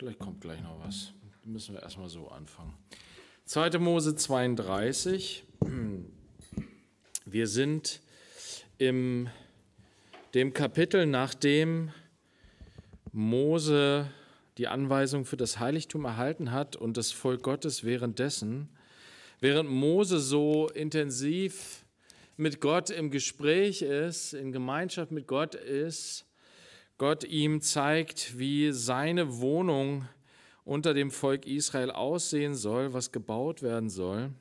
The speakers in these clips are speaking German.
Vielleicht kommt gleich noch was. Müssen wir erstmal so anfangen. 2. Mose 32. Wir sind im dem Kapitel, nachdem Mose die Anweisung für das Heiligtum erhalten hat und das Volk Gottes währenddessen, während Mose so intensiv mit Gott im Gespräch ist, in Gemeinschaft mit Gott ist, Gott ihm zeigt, wie seine Wohnung unter dem Volk Israel aussehen soll, was gebaut werden soll.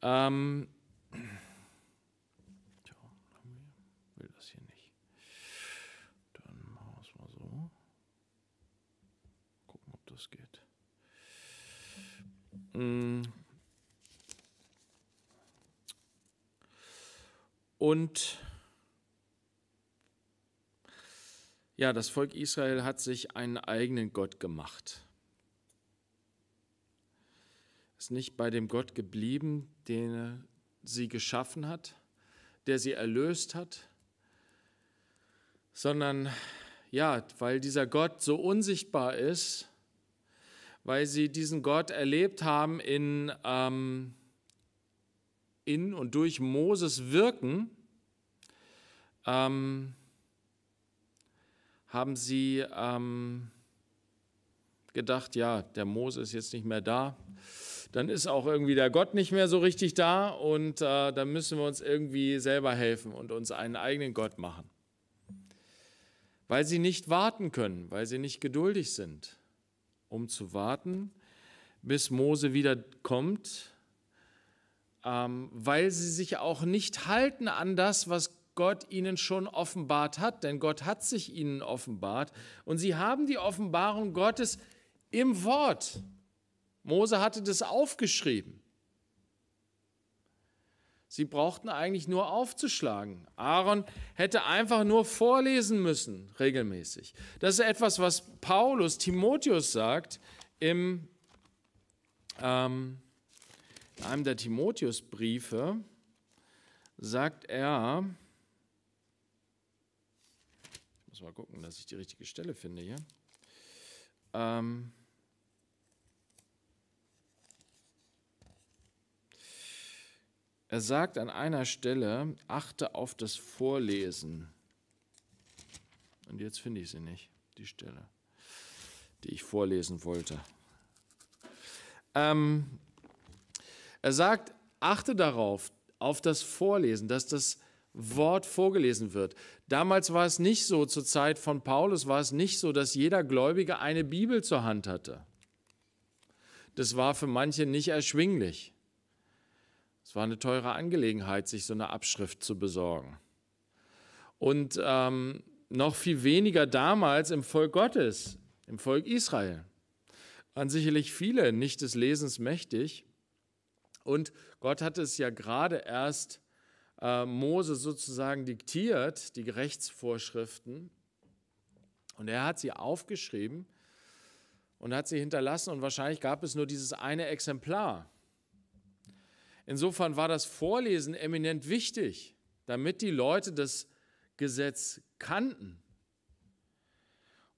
Ähm, will das hier nicht. Dann machen mal so. Gucken, ob das geht. Mm. Und Ja, das Volk Israel hat sich einen eigenen Gott gemacht. Ist nicht bei dem Gott geblieben, den sie geschaffen hat, der sie erlöst hat, sondern ja, weil dieser Gott so unsichtbar ist, weil sie diesen Gott erlebt haben in, ähm, in und durch Moses Wirken, ähm, haben sie ähm, gedacht, ja, der Mose ist jetzt nicht mehr da, dann ist auch irgendwie der Gott nicht mehr so richtig da und äh, dann müssen wir uns irgendwie selber helfen und uns einen eigenen Gott machen. Weil sie nicht warten können, weil sie nicht geduldig sind, um zu warten, bis Mose wieder kommt, ähm, weil sie sich auch nicht halten an das, was Gott Gott ihnen schon offenbart hat, denn Gott hat sich ihnen offenbart. Und sie haben die Offenbarung Gottes im Wort. Mose hatte das aufgeschrieben. Sie brauchten eigentlich nur aufzuschlagen. Aaron hätte einfach nur vorlesen müssen, regelmäßig. Das ist etwas, was Paulus Timotheus sagt im, ähm, in einem der Timotheusbriefe. Sagt er, mal gucken, dass ich die richtige Stelle finde hier. Ähm er sagt an einer Stelle, achte auf das Vorlesen. Und jetzt finde ich sie nicht, die Stelle, die ich vorlesen wollte. Ähm er sagt, achte darauf, auf das Vorlesen, dass das Wort vorgelesen wird. Damals war es nicht so, zur Zeit von Paulus war es nicht so, dass jeder Gläubige eine Bibel zur Hand hatte. Das war für manche nicht erschwinglich. Es war eine teure Angelegenheit, sich so eine Abschrift zu besorgen. Und ähm, noch viel weniger damals im Volk Gottes, im Volk Israel. Waren sicherlich viele nicht des Lesens mächtig. Und Gott hatte es ja gerade erst äh, Mose sozusagen diktiert, die Rechtsvorschriften. Und er hat sie aufgeschrieben und hat sie hinterlassen und wahrscheinlich gab es nur dieses eine Exemplar. Insofern war das Vorlesen eminent wichtig, damit die Leute das Gesetz kannten.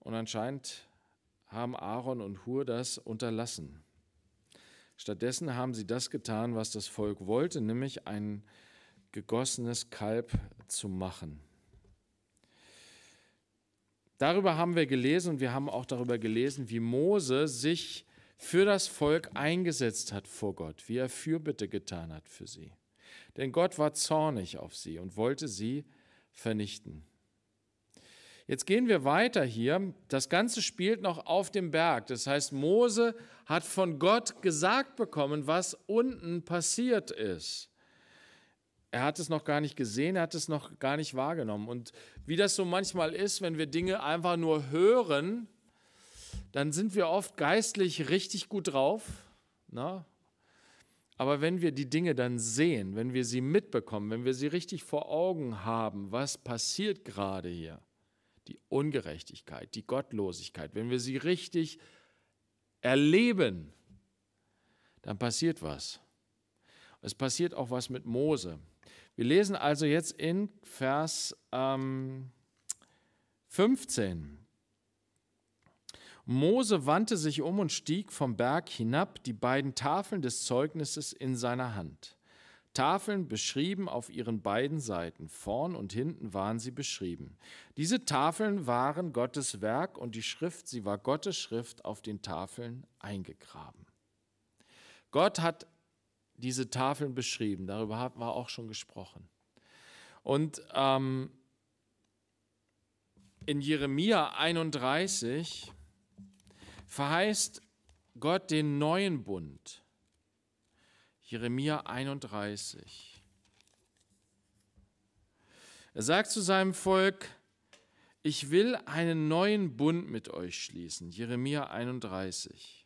Und anscheinend haben Aaron und Hur das unterlassen. Stattdessen haben sie das getan, was das Volk wollte, nämlich einen gegossenes Kalb zu machen. Darüber haben wir gelesen und wir haben auch darüber gelesen, wie Mose sich für das Volk eingesetzt hat vor Gott, wie er Fürbitte getan hat für sie. Denn Gott war zornig auf sie und wollte sie vernichten. Jetzt gehen wir weiter hier. Das Ganze spielt noch auf dem Berg. Das heißt, Mose hat von Gott gesagt bekommen, was unten passiert ist. Er hat es noch gar nicht gesehen, er hat es noch gar nicht wahrgenommen. Und wie das so manchmal ist, wenn wir Dinge einfach nur hören, dann sind wir oft geistlich richtig gut drauf. Na? Ne? Aber wenn wir die Dinge dann sehen, wenn wir sie mitbekommen, wenn wir sie richtig vor Augen haben, was passiert gerade hier? Die Ungerechtigkeit, die Gottlosigkeit, wenn wir sie richtig erleben, dann passiert was. Es passiert auch was mit Mose. Wir lesen also jetzt in Vers ähm, 15. Mose wandte sich um und stieg vom Berg hinab, die beiden Tafeln des Zeugnisses in seiner Hand. Tafeln beschrieben auf ihren beiden Seiten, vorn und hinten waren sie beschrieben. Diese Tafeln waren Gottes Werk und die Schrift, sie war Gottes Schrift auf den Tafeln eingegraben. Gott hat diese Tafeln beschrieben. Darüber war auch schon gesprochen. Und ähm, in Jeremia 31 verheißt Gott den neuen Bund. Jeremia 31. Er sagt zu seinem Volk, ich will einen neuen Bund mit euch schließen. Jeremia 31.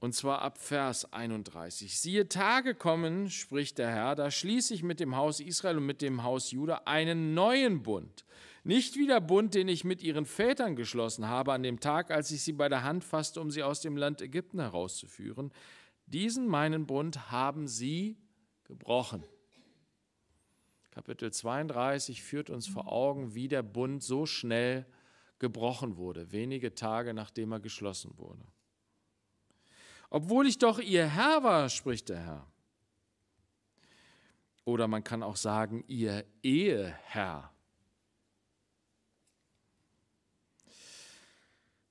Und zwar ab Vers 31. Siehe, Tage kommen, spricht der Herr, da schließe ich mit dem Haus Israel und mit dem Haus Juda einen neuen Bund. Nicht wie der Bund, den ich mit ihren Vätern geschlossen habe an dem Tag, als ich sie bei der Hand fasste, um sie aus dem Land Ägypten herauszuführen. Diesen meinen Bund haben sie gebrochen. Kapitel 32 führt uns vor Augen, wie der Bund so schnell gebrochen wurde, wenige Tage nachdem er geschlossen wurde. Obwohl ich doch ihr Herr war, spricht der Herr. Oder man kann auch sagen, ihr Eheherr.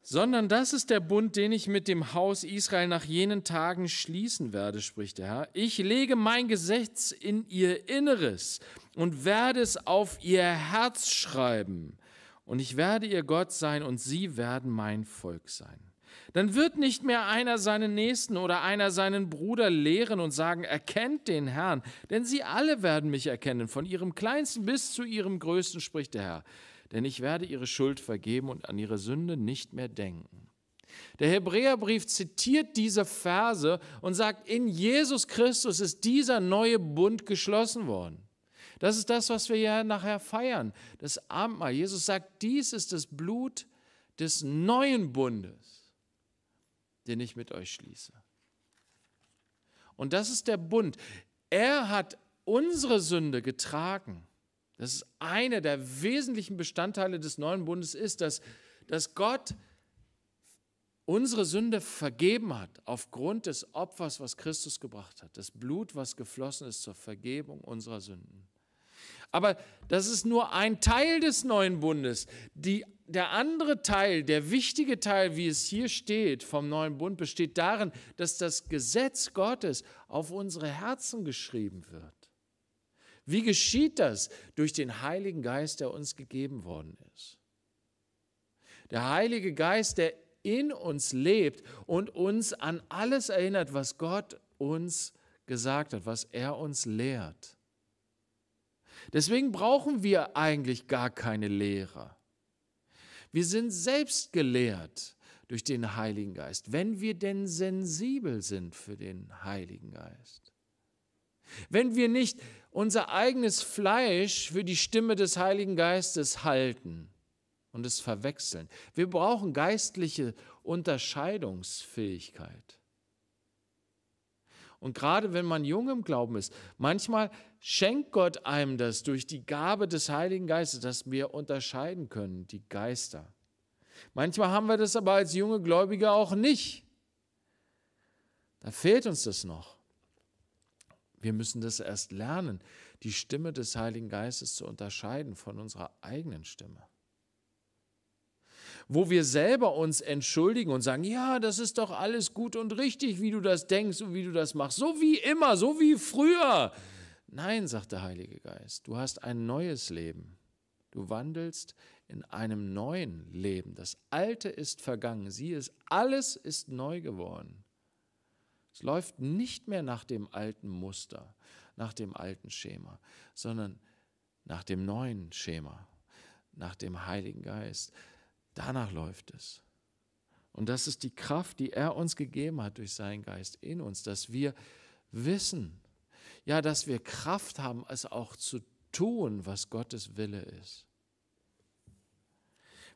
Sondern das ist der Bund, den ich mit dem Haus Israel nach jenen Tagen schließen werde, spricht der Herr. Ich lege mein Gesetz in ihr Inneres und werde es auf ihr Herz schreiben. Und ich werde ihr Gott sein und sie werden mein Volk sein dann wird nicht mehr einer seinen Nächsten oder einer seinen Bruder lehren und sagen, erkennt den Herrn, denn sie alle werden mich erkennen, von ihrem kleinsten bis zu ihrem größten, spricht der Herr, denn ich werde ihre Schuld vergeben und an ihre Sünde nicht mehr denken. Der Hebräerbrief zitiert diese Verse und sagt, in Jesus Christus ist dieser neue Bund geschlossen worden. Das ist das, was wir ja nachher feiern, das Abendmahl. Jesus sagt, dies ist das Blut des neuen Bundes den ich mit euch schließe. Und das ist der Bund. Er hat unsere Sünde getragen. Das ist einer der wesentlichen Bestandteile des neuen Bundes, ist, dass, dass Gott unsere Sünde vergeben hat aufgrund des Opfers, was Christus gebracht hat, das Blut, was geflossen ist zur Vergebung unserer Sünden. Aber das ist nur ein Teil des neuen Bundes. Die, der andere Teil, der wichtige Teil, wie es hier steht, vom neuen Bund, besteht darin, dass das Gesetz Gottes auf unsere Herzen geschrieben wird. Wie geschieht das? Durch den Heiligen Geist, der uns gegeben worden ist. Der Heilige Geist, der in uns lebt und uns an alles erinnert, was Gott uns gesagt hat, was er uns lehrt. Deswegen brauchen wir eigentlich gar keine Lehrer. Wir sind selbst gelehrt durch den Heiligen Geist, wenn wir denn sensibel sind für den Heiligen Geist. Wenn wir nicht unser eigenes Fleisch für die Stimme des Heiligen Geistes halten und es verwechseln. Wir brauchen geistliche Unterscheidungsfähigkeit. Und gerade wenn man jung im Glauben ist, manchmal schenkt Gott einem das durch die Gabe des Heiligen Geistes, dass wir unterscheiden können, die Geister. Manchmal haben wir das aber als junge Gläubige auch nicht. Da fehlt uns das noch. Wir müssen das erst lernen, die Stimme des Heiligen Geistes zu unterscheiden von unserer eigenen Stimme wo wir selber uns entschuldigen und sagen, ja, das ist doch alles gut und richtig, wie du das denkst und wie du das machst, so wie immer, so wie früher. Nein, sagt der Heilige Geist, du hast ein neues Leben. Du wandelst in einem neuen Leben. Das Alte ist vergangen. Sieh es, alles ist neu geworden. Es läuft nicht mehr nach dem alten Muster, nach dem alten Schema, sondern nach dem neuen Schema, nach dem Heiligen Geist, Danach läuft es. Und das ist die Kraft, die er uns gegeben hat durch seinen Geist in uns, dass wir wissen, ja, dass wir Kraft haben, es auch zu tun, was Gottes Wille ist.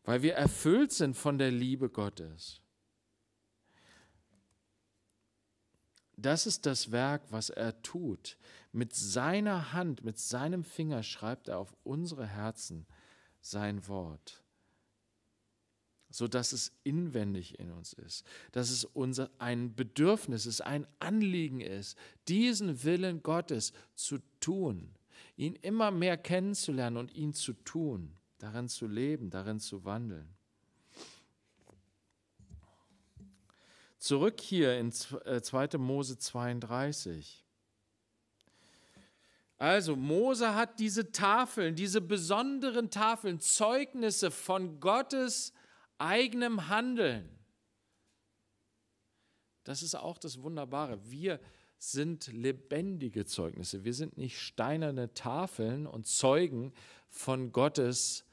Weil wir erfüllt sind von der Liebe Gottes. Das ist das Werk, was er tut. Mit seiner Hand, mit seinem Finger schreibt er auf unsere Herzen sein Wort sodass es inwendig in uns ist, dass es unser ein Bedürfnis ist, ein Anliegen ist, diesen Willen Gottes zu tun, ihn immer mehr kennenzulernen und ihn zu tun, darin zu leben, darin zu wandeln. Zurück hier in 2. Äh, Mose 32. Also, Mose hat diese Tafeln, diese besonderen Tafeln, Zeugnisse von Gottes eigenem Handeln. Das ist auch das Wunderbare. Wir sind lebendige Zeugnisse. Wir sind nicht steinerne Tafeln und Zeugen von Gottes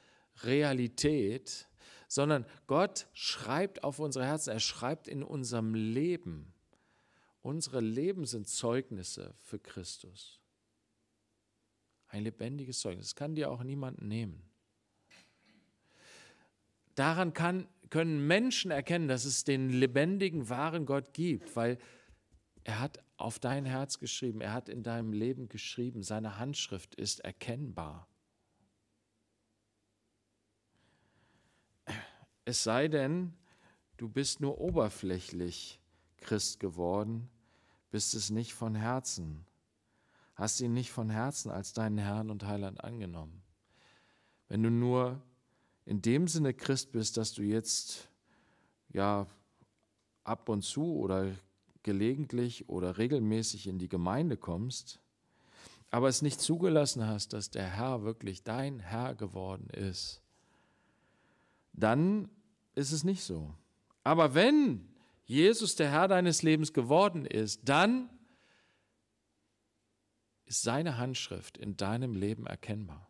Realität, sondern Gott schreibt auf unsere Herzen, er schreibt in unserem Leben. Unsere Leben sind Zeugnisse für Christus. Ein lebendiges Zeugnis. Das kann dir auch niemand nehmen daran kann, können Menschen erkennen, dass es den lebendigen, wahren Gott gibt, weil er hat auf dein Herz geschrieben, er hat in deinem Leben geschrieben, seine Handschrift ist erkennbar. Es sei denn, du bist nur oberflächlich Christ geworden, bist es nicht von Herzen, hast ihn nicht von Herzen als deinen Herrn und Heiland angenommen. Wenn du nur in dem Sinne Christ bist, dass du jetzt ja ab und zu oder gelegentlich oder regelmäßig in die Gemeinde kommst, aber es nicht zugelassen hast, dass der Herr wirklich dein Herr geworden ist, dann ist es nicht so. Aber wenn Jesus der Herr deines Lebens geworden ist, dann ist seine Handschrift in deinem Leben erkennbar.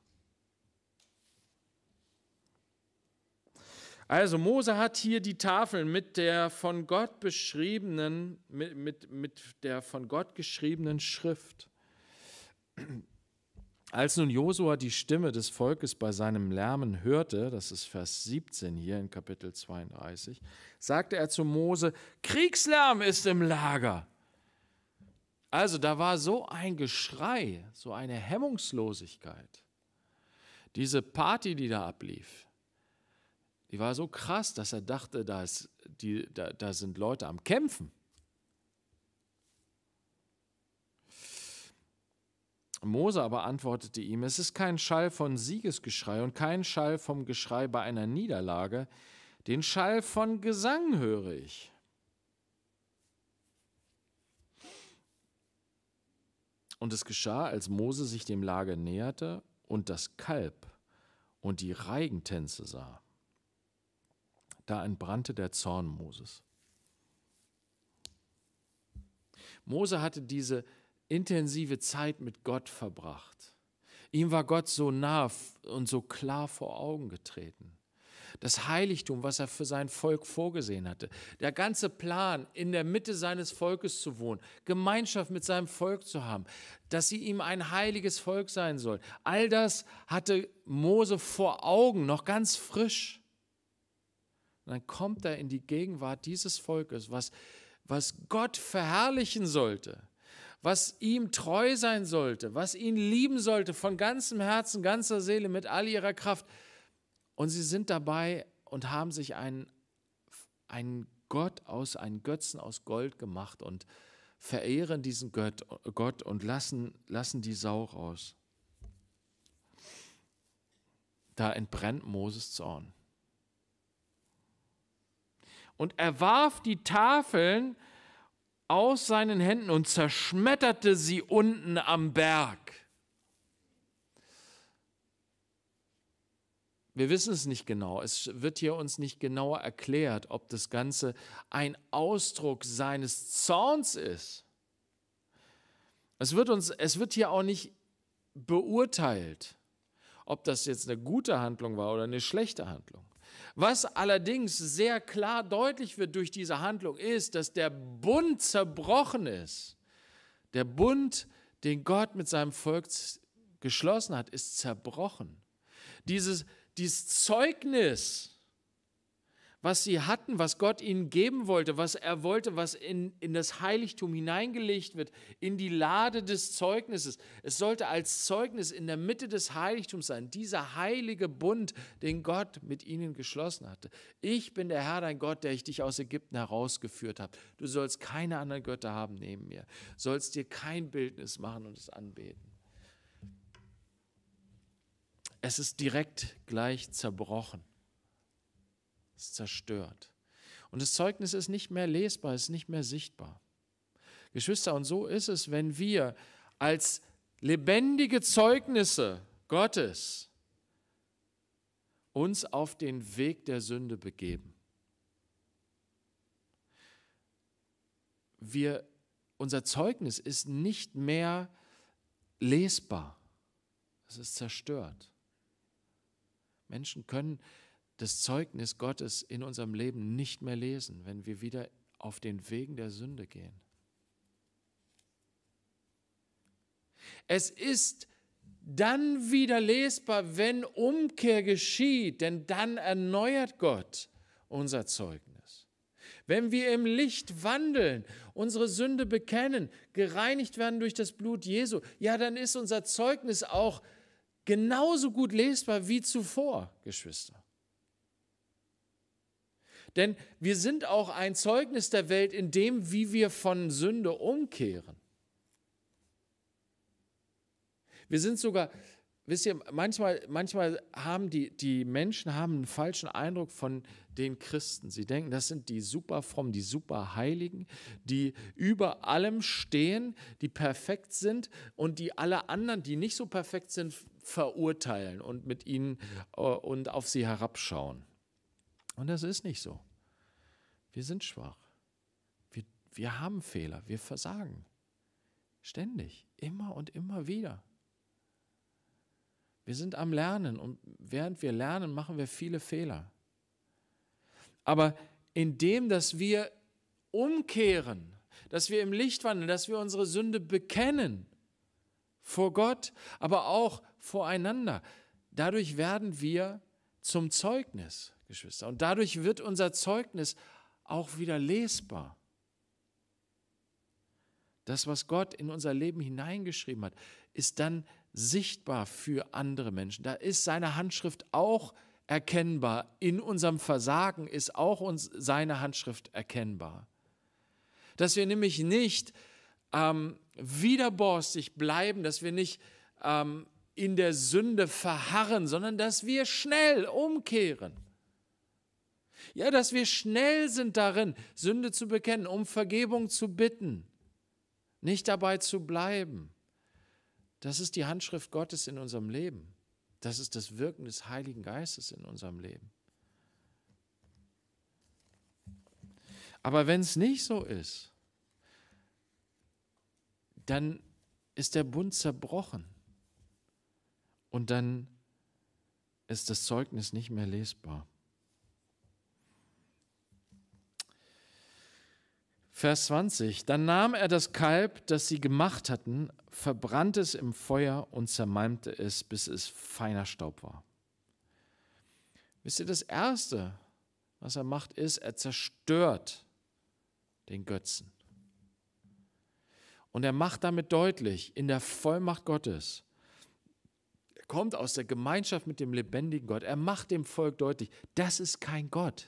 Also Mose hat hier die Tafeln mit der von Gott beschriebenen, mit, mit, mit der von Gott geschriebenen Schrift. Als nun Josua die Stimme des Volkes bei seinem Lärmen hörte, das ist Vers 17 hier in Kapitel 32, sagte er zu Mose, Kriegslärm ist im Lager. Also da war so ein Geschrei, so eine Hemmungslosigkeit. Diese Party, die da ablief, die war so krass, dass er dachte, da, ist die, da, da sind Leute am Kämpfen. Mose aber antwortete ihm, es ist kein Schall von Siegesgeschrei und kein Schall vom Geschrei bei einer Niederlage, den Schall von Gesang höre ich. Und es geschah, als Mose sich dem Lager näherte und das Kalb und die Reigentänze sah. Da entbrannte der Zorn Moses. Mose hatte diese intensive Zeit mit Gott verbracht. Ihm war Gott so nah und so klar vor Augen getreten. Das Heiligtum, was er für sein Volk vorgesehen hatte, der ganze Plan, in der Mitte seines Volkes zu wohnen, Gemeinschaft mit seinem Volk zu haben, dass sie ihm ein heiliges Volk sein soll, all das hatte Mose vor Augen, noch ganz frisch. Und dann kommt er in die Gegenwart dieses Volkes, was, was Gott verherrlichen sollte, was ihm treu sein sollte, was ihn lieben sollte von ganzem Herzen, ganzer Seele, mit all ihrer Kraft. Und sie sind dabei und haben sich einen, Gott aus, einen Götzen aus Gold gemacht und verehren diesen Gott, Gott und lassen, lassen die Sau raus. Da entbrennt Moses Zorn und er warf die Tafeln aus seinen Händen und zerschmetterte sie unten am Berg. Wir wissen es nicht genau. Es wird hier uns nicht genauer erklärt, ob das Ganze ein Ausdruck seines Zorns ist. Es wird, uns, es wird hier auch nicht beurteilt, ob das jetzt eine gute Handlung war oder eine schlechte Handlung. Was allerdings sehr klar deutlich wird durch diese Handlung ist, dass der Bund zerbrochen ist. Der Bund, den Gott mit seinem Volk geschlossen hat, ist zerbrochen. Dieses, dieses Zeugnis, was sie hatten, was Gott ihnen geben wollte, was er wollte, was in, in das Heiligtum hineingelegt wird, in die Lade des Zeugnisses. Es sollte als Zeugnis in der Mitte des Heiligtums sein, dieser heilige Bund, den Gott mit ihnen geschlossen hatte. Ich bin der Herr, dein Gott, der ich dich aus Ägypten herausgeführt habe. Du sollst keine anderen Götter haben neben mir, sollst dir kein Bildnis machen und es anbeten. Es ist direkt gleich zerbrochen ist zerstört. Und das Zeugnis ist nicht mehr lesbar, ist nicht mehr sichtbar. Geschwister, und so ist es, wenn wir als lebendige Zeugnisse Gottes uns auf den Weg der Sünde begeben. Wir, unser Zeugnis ist nicht mehr lesbar. Es ist zerstört. Menschen können das Zeugnis Gottes in unserem Leben nicht mehr lesen, wenn wir wieder auf den Wegen der Sünde gehen. Es ist dann wieder lesbar, wenn Umkehr geschieht, denn dann erneuert Gott unser Zeugnis. Wenn wir im Licht wandeln, unsere Sünde bekennen, gereinigt werden durch das Blut Jesu, ja, dann ist unser Zeugnis auch genauso gut lesbar wie zuvor, Geschwister. Denn wir sind auch ein Zeugnis der Welt in dem, wie wir von Sünde umkehren. Wir sind sogar, wisst ihr, manchmal, manchmal haben die, die Menschen haben einen falschen Eindruck von den Christen. Sie denken, das sind die super fromm, die super Heiligen, die über allem stehen, die perfekt sind und die alle anderen, die nicht so perfekt sind, verurteilen und mit ihnen äh, und auf sie herabschauen. Und das ist nicht so. Wir sind schwach. Wir, wir haben Fehler. Wir versagen. Ständig. Immer und immer wieder. Wir sind am Lernen und während wir lernen, machen wir viele Fehler. Aber indem, dass wir umkehren, dass wir im Licht wandeln, dass wir unsere Sünde bekennen, vor Gott, aber auch voreinander, dadurch werden wir zum Zeugnis. Geschwister. Und dadurch wird unser Zeugnis auch wieder lesbar. Das, was Gott in unser Leben hineingeschrieben hat, ist dann sichtbar für andere Menschen. Da ist seine Handschrift auch erkennbar. In unserem Versagen ist auch uns seine Handschrift erkennbar. Dass wir nämlich nicht ähm, widerborstig bleiben, dass wir nicht ähm, in der Sünde verharren, sondern dass wir schnell umkehren. Ja, dass wir schnell sind darin, Sünde zu bekennen, um Vergebung zu bitten, nicht dabei zu bleiben. Das ist die Handschrift Gottes in unserem Leben. Das ist das Wirken des Heiligen Geistes in unserem Leben. Aber wenn es nicht so ist, dann ist der Bund zerbrochen und dann ist das Zeugnis nicht mehr lesbar. Vers 20. Dann nahm er das Kalb, das sie gemacht hatten, verbrannte es im Feuer und zermalmte es, bis es feiner Staub war. Wisst ihr, das Erste, was er macht, ist, er zerstört den Götzen. Und er macht damit deutlich, in der Vollmacht Gottes, er kommt aus der Gemeinschaft mit dem lebendigen Gott, er macht dem Volk deutlich, das ist kein Gott.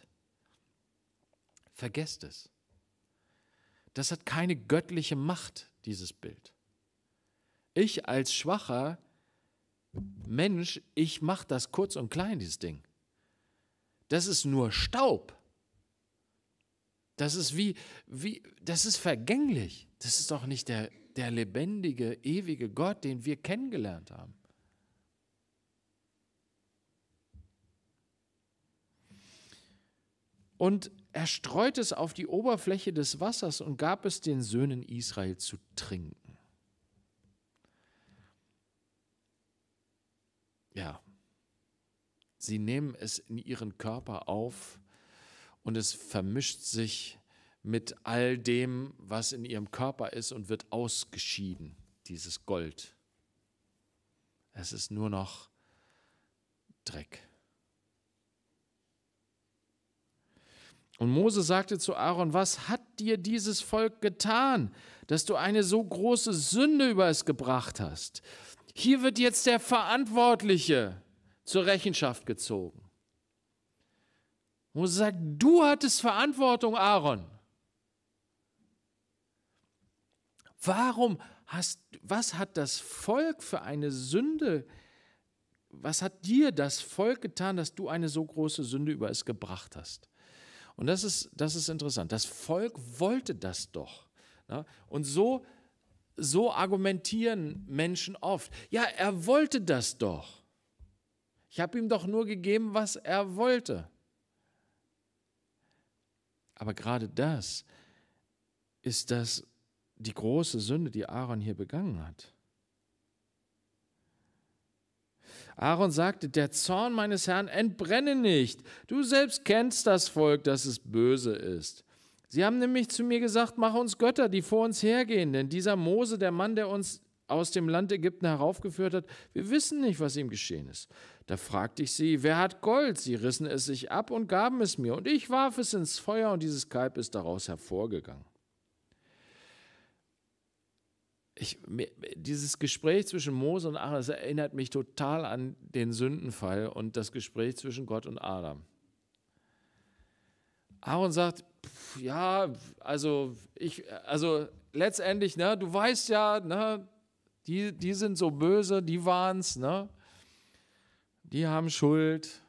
Vergesst es. Das hat keine göttliche Macht, dieses Bild. Ich als schwacher Mensch, ich mache das kurz und klein, dieses Ding. Das ist nur Staub. Das ist wie, wie, das ist vergänglich. Das ist doch nicht der, der lebendige, ewige Gott, den wir kennengelernt haben. Und er streut es auf die Oberfläche des Wassers und gab es den Söhnen Israel zu trinken. Ja, sie nehmen es in ihren Körper auf und es vermischt sich mit all dem, was in ihrem Körper ist und wird ausgeschieden, dieses Gold. Es ist nur noch Dreck. Und Mose sagte zu Aaron, was hat dir dieses Volk getan, dass du eine so große Sünde über es gebracht hast? Hier wird jetzt der Verantwortliche zur Rechenschaft gezogen. Mose sagt, du hattest Verantwortung, Aaron. Warum hast, was hat das Volk für eine Sünde, was hat dir das Volk getan, dass du eine so große Sünde über es gebracht hast? Und das ist, das ist interessant. Das Volk wollte das doch. Ja? Ne? Und so, so argumentieren Menschen oft. Ja, er wollte das doch. Ich habe ihm doch nur gegeben, was er wollte. Aber gerade das ist das die große Sünde, die Aaron hier begangen hat. Aaron sagte, der Zorn meines Herrn entbrenne nicht. Du selbst kennst das Volk, dass es böse ist. Sie haben nämlich zu mir gesagt, mach uns Götter, die vor uns hergehen, denn dieser Mose, der Mann, der uns aus dem Land Ägypten heraufgeführt hat, wir wissen nicht, was ihm geschehen ist. Da fragte ich sie, wer hat Gold? Sie rissen es sich ab und gaben es mir, und ich warf es ins Feuer, und dieses Kalb ist daraus hervorgegangen ich, dieses Gespräch zwischen Mose und Aaron, das erinnert mich total an den Sündenfall und das Gespräch zwischen Gott und Adam. Aaron sagt, pff, ja, also ich, also letztendlich, ne, du weißt ja, ne, die, die sind so böse, die waren's, ne, die haben Schuld.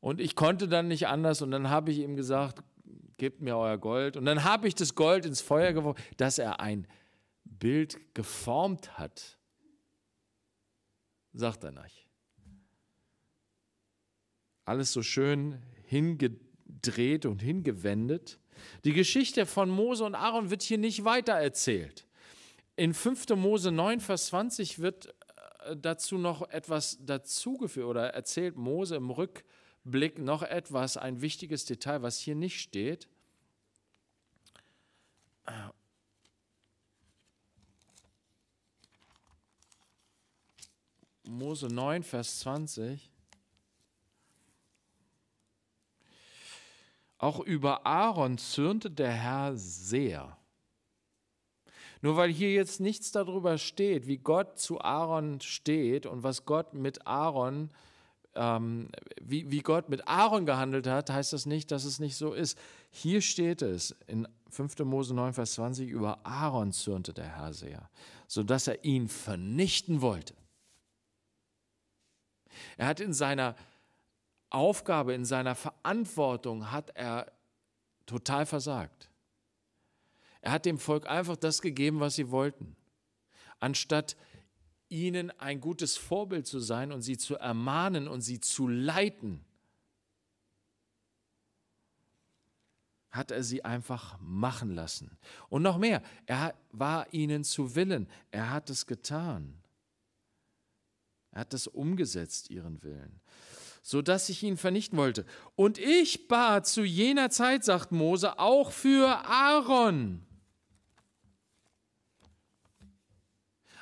Und ich konnte dann nicht anders und dann habe ich ihm gesagt, gebt mir euer Gold. Und dann habe ich das Gold ins Feuer geworfen, dass er ein Bild geformt hat, sagt er nicht. Alles so schön hingedreht und hingewendet. Die Geschichte von Mose und Aaron wird hier nicht weiter erzählt. In 5. Mose 9, Vers 20 wird äh, dazu noch etwas dazugeführt oder erzählt Mose im Rückblick noch etwas, ein wichtiges Detail, was hier nicht steht. Mose 9, Vers 20. Auch über Aaron zürnte der Herr sehr. Nur weil hier jetzt nichts darüber steht, wie Gott zu Aaron steht und was Gott mit Aaron, ähm, wie, wie Gott mit Aaron gehandelt hat, heißt das nicht, dass es nicht so ist. Hier steht es in 5. Mose 9, Vers 20, über Aaron zürnte der Herr sehr, sodass er ihn vernichten wollte. Er hat in seiner Aufgabe, in seiner Verantwortung hat er total versagt. Er hat dem Volk einfach das gegeben, was sie wollten, anstatt ihnen ein gutes Vorbild zu sein und sie zu ermahnen und sie zu leiten. hat er sie einfach machen lassen. Und noch mehr, er war ihnen zu Willen, er hat es getan. Er hat das umgesetzt, ihren Willen, so dass ich ihn vernichten wollte. Und ich bat zu jener Zeit, sagt Mose, auch für Aaron.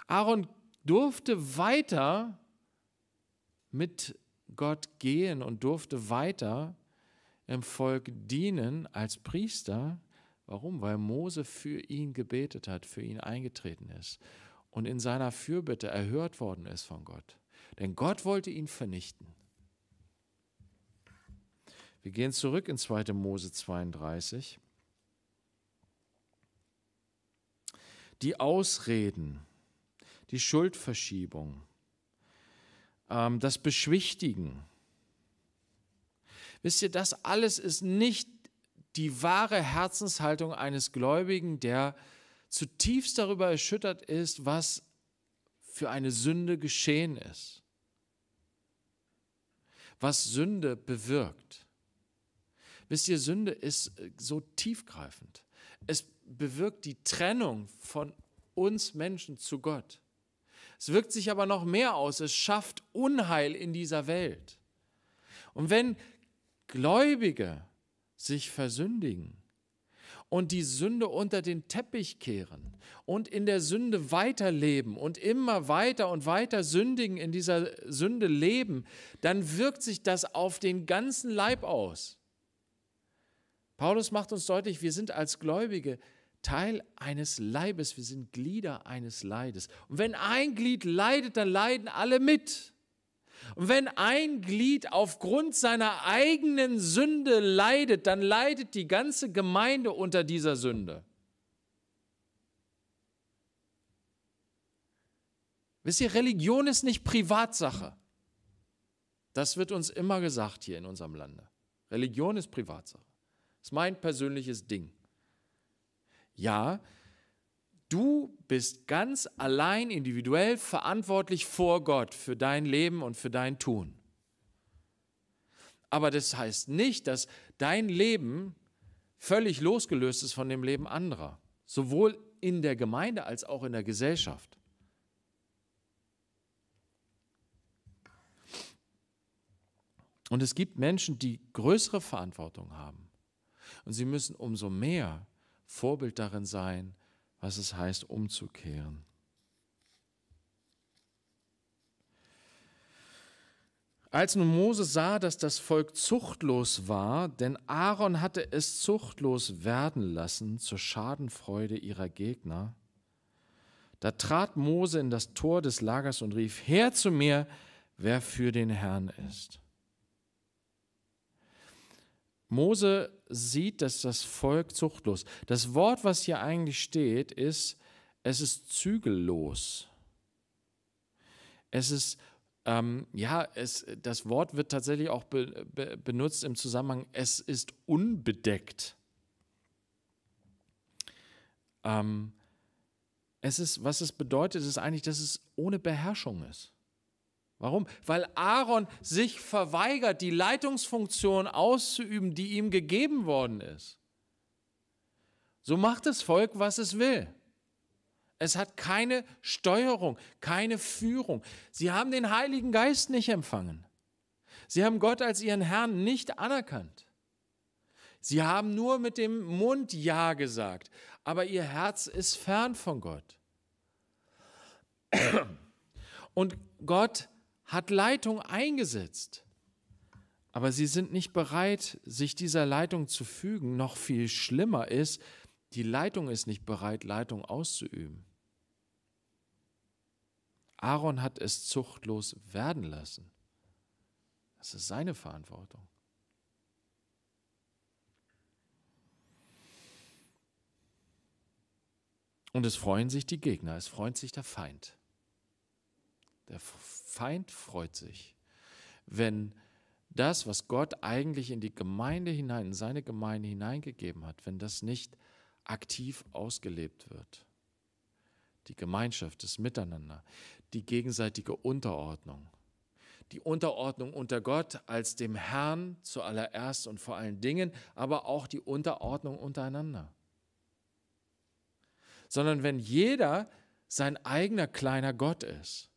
Aaron durfte weiter mit Gott gehen und durfte weiter im Volk dienen als Priester. Warum? Weil Mose für ihn gebetet hat, für ihn eingetreten ist und in seiner Fürbitte erhört worden ist von Gott denn Gott wollte ihn vernichten. Wir gehen zurück in 2. Mose 32. Die Ausreden, die Schuldverschiebung, ähm, das Beschwichtigen. Wisst ihr, das alles ist nicht die wahre Herzenshaltung eines Gläubigen, der zutiefst darüber erschüttert ist, was für eine Sünde geschehen ist was Sünde bewirkt. Wisst ihr, Sünde ist äh, so tiefgreifend. Es bewirkt die Trennung von uns Menschen zu Gott. Es wirkt sich aber noch mehr aus. Es schafft Unheil in dieser Welt. Und wenn Gläubige sich versündigen, und die Sünde unter den Teppich kehren und in der Sünde weiterleben und immer weiter und weiter sündigen, in dieser Sünde leben, dann wirkt sich das auf den ganzen Leib aus. Paulus macht uns deutlich, wir sind als Gläubige Teil eines Leibes, wir sind Glieder eines Leides. Und wenn ein Glied leidet, dann leiden alle mit. Und wenn ein Glied aufgrund seiner eigenen Sünde leidet, dann leidet die ganze Gemeinde unter dieser Sünde. Wisst ihr, Religion ist nicht Privatsache. Das wird uns immer gesagt hier in unserem Lande. Religion ist Privatsache. Das ist mein persönliches Ding. Ja, Du bist ganz allein individuell verantwortlich vor Gott für dein Leben und für dein Tun. Aber das heißt nicht, dass dein Leben völlig losgelöst ist von dem Leben anderer, sowohl in der Gemeinde als auch in der Gesellschaft. Und es gibt Menschen, die größere Verantwortung haben. Und sie müssen umso mehr Vorbild darin sein, was es heißt, umzukehren. Als nun Mose sah, dass das Volk zuchtlos war, denn Aaron hatte es zuchtlos werden lassen zur Schadenfreude ihrer Gegner, da trat Mose in das Tor des Lagers und rief, Her zu mir, wer für den Herrn ist. Mose sieht, dass das Volk zuchtlos. Das Wort, was hier eigentlich steht, ist, es ist zügellos. Es ist, ähm, ja, es, das Wort wird tatsächlich auch be, be, benutzt im Zusammenhang, es ist unbedeckt. Ähm, es ist, was es bedeutet, ist eigentlich, dass es ohne Beherrschung ist. Warum? Weil Aaron sich verweigert, die Leitungsfunktion auszuüben, die ihm gegeben worden ist. So macht das Volk, was es will. Es hat keine Steuerung, keine Führung. Sie haben den Heiligen Geist nicht empfangen. Sie haben Gott als ihren Herrn nicht anerkannt. Sie haben nur mit dem Mund Ja gesagt, aber ihr Herz ist fern von Gott. Und Gott hat Leitung eingesetzt. Aber sie sind nicht bereit, sich dieser Leitung zu fügen. Noch viel schlimmer ist, die Leitung ist nicht bereit, Leitung auszuüben. Aaron hat es zuchtlos werden lassen. Das ist seine Verantwortung. Und es freuen sich die Gegner, es freut sich der Feind. Der Feind freut sich, wenn das, was Gott eigentlich in die Gemeinde hinein, in seine Gemeinde hineingegeben hat, wenn das nicht aktiv ausgelebt wird. Die Gemeinschaft, das Miteinander, die gegenseitige Unterordnung, die Unterordnung unter Gott als dem Herrn zuallererst und vor allen Dingen, aber auch die Unterordnung untereinander. Sondern wenn jeder sein eigener kleiner Gott ist,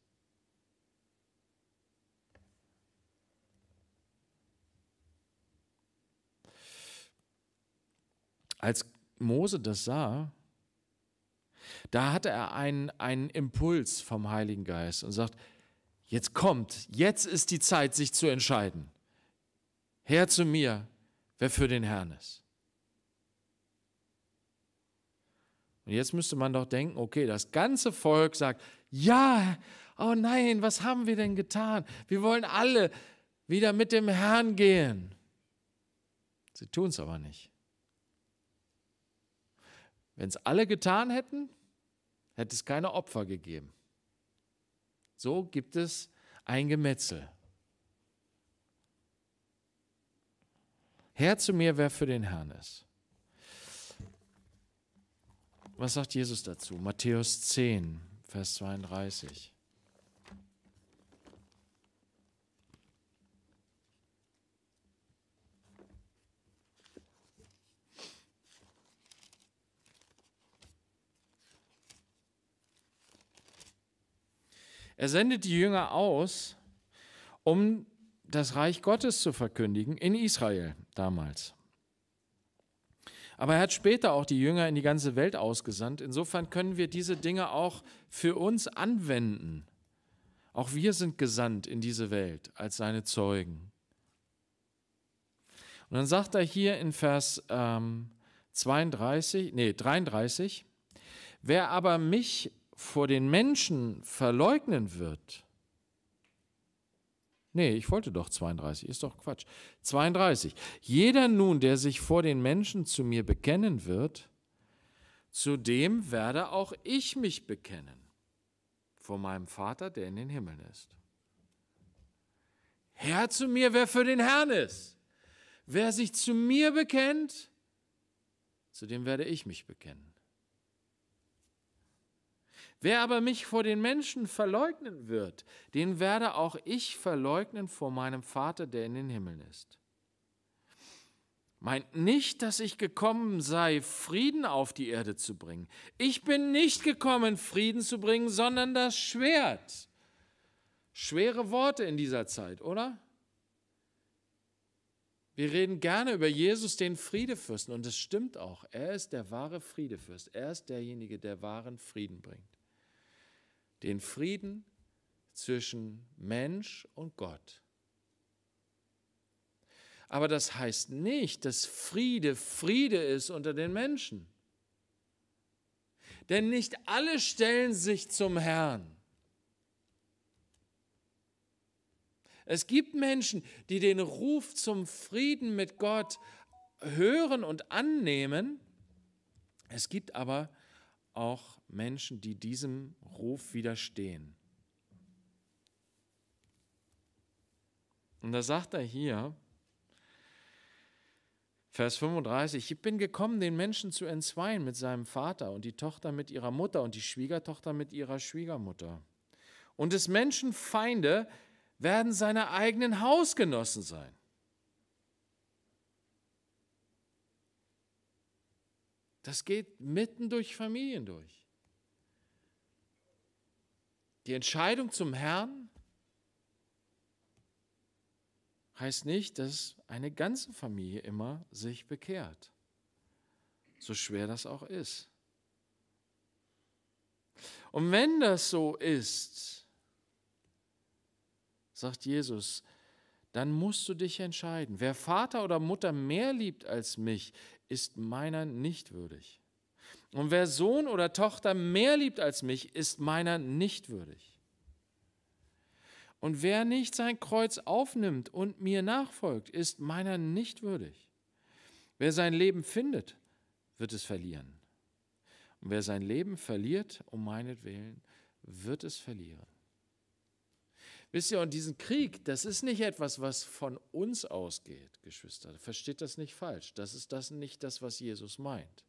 Als Mose das sah, da hatte er einen, einen Impuls vom Heiligen Geist und sagt, jetzt kommt, jetzt ist die Zeit, sich zu entscheiden. Her zu mir, wer für den Herrn ist. Und jetzt müsste man doch denken, okay, das ganze Volk sagt, ja, oh nein, was haben wir denn getan? Wir wollen alle wieder mit dem Herrn gehen. Sie tun es aber nicht. Wenn es alle getan hätten, hätte es keine Opfer gegeben. So gibt es ein Gemetzel. Herr zu mir, wer für den Herrn ist. Was sagt Jesus dazu? Matthäus 10, Vers 32. Er sendet die Jünger aus, um das Reich Gottes zu verkündigen in Israel damals. Aber er hat später auch die Jünger in die ganze Welt ausgesandt. Insofern können wir diese Dinge auch für uns anwenden. Auch wir sind gesandt in diese Welt als seine Zeugen. Und dann sagt er hier in Vers ähm, 32, nee, 33, wer aber mich vor den Menschen verleugnen wird. Nee, ich wollte doch 32, ist doch Quatsch. 32. Jeder nun, der sich vor den Menschen zu mir bekennen wird, zu dem werde auch ich mich bekennen vor meinem Vater, der in den Himmeln ist. Herr zu mir, wer für den Herrn ist. Wer sich zu mir bekennt, zu dem werde ich mich bekennen. Wer aber mich vor den Menschen verleugnen wird, den werde auch ich verleugnen vor meinem Vater, der in den Himmeln ist. Meint nicht, dass ich gekommen sei, Frieden auf die Erde zu bringen. Ich bin nicht gekommen, Frieden zu bringen, sondern das Schwert. Schwere Worte in dieser Zeit, oder? Wir reden gerne über Jesus, den Friedefürsten, und es stimmt auch. Er ist der wahre Friedefürst. Er ist derjenige, der wahren Frieden bringt den Frieden zwischen Mensch und Gott. Aber das heißt nicht, dass Friede Friede ist unter den Menschen. Denn nicht alle stellen sich zum Herrn. Es gibt Menschen, die den Ruf zum Frieden mit Gott hören und annehmen. Es gibt aber Menschen, auch Menschen, die diesem Ruf widerstehen. Und da sagt er hier, Vers 35, ich bin gekommen, den Menschen zu entzweien mit seinem Vater und die Tochter mit ihrer Mutter und die Schwiegertochter mit ihrer Schwiegermutter. Und des Menschen Feinde werden seine eigenen Hausgenossen sein. Das geht mitten durch Familien durch. Die Entscheidung zum Herrn heißt nicht, dass eine ganze Familie immer sich bekehrt, so schwer das auch ist. Und wenn das so ist, sagt Jesus, dann musst du dich entscheiden. Wer Vater oder Mutter mehr liebt als mich, ist meiner nicht würdig. Und wer Sohn oder Tochter mehr liebt als mich, ist meiner nicht würdig. Und wer nicht sein Kreuz aufnimmt und mir nachfolgt, ist meiner nicht würdig. Wer sein Leben findet, wird es verlieren. Und wer sein Leben verliert, um meinetwillen, wird es verlieren. Wisst ihr, und diesen Krieg, das ist nicht etwas, was von uns ausgeht, Geschwister. Versteht das nicht falsch. Das ist das nicht das, was Jesus meint.